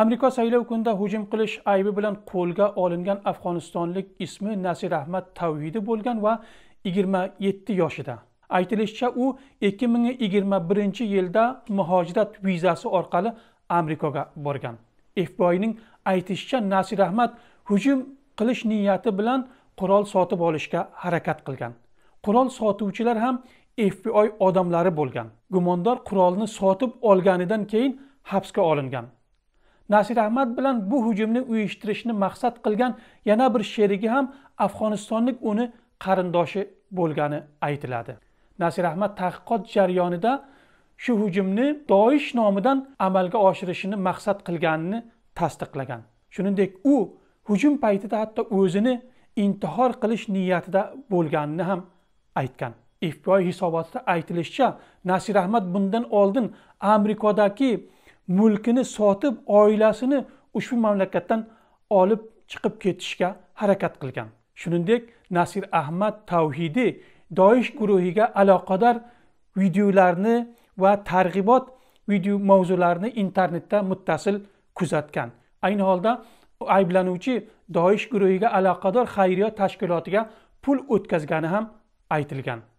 amerika saylov kunida hujum qilish aybi bilan qo'lga olingan afg'onistonlik ismi nasir ahmad tavhidi bo'lgan va 27 yoshida aytilishicha u 2021 yilda muhojirat vizasi orqali amerikaga borgan fbining aytishicha nasir ahmad hujum qilish niyati bilan qurol sotib olishga harakat qilgan qurol sotuvchilar ham fbi odamlari bo'lgan gumondor qurolni sotib olganidan keyin hibsga olingan nasir ahmad bilan bu hujumni uyushtirishni maqsad qilgan yana bir sherigi ham afg'onistonlik uni qarindoshi bo'lgani aytiladi nasir ahmad tadqiqot jarayonida shu hujumni doish nomidan amalga oshirishini maqsad qilganini tasdiqlagan shuningdek u hujum paytida hatto o'zini intihor qilish niyatida bo'lganini ham aytgan fbi hisobotida aytilishicha nasir ahmad bundan oldin amerikadagi mulkini sotib oilasini ushbu mamlakatdan olib chiqib ketishga harakat qilgan shuningdek nasir ahmad tavhidiy doish guruhiga aloqador videolarni va targ'ibot video mavzularini internetda muttasil kuzatgan ayni holda ayblanuvchi doish guruhiga aloqador xayriya tashkilotiga pul o'tkazgani ham aytilgan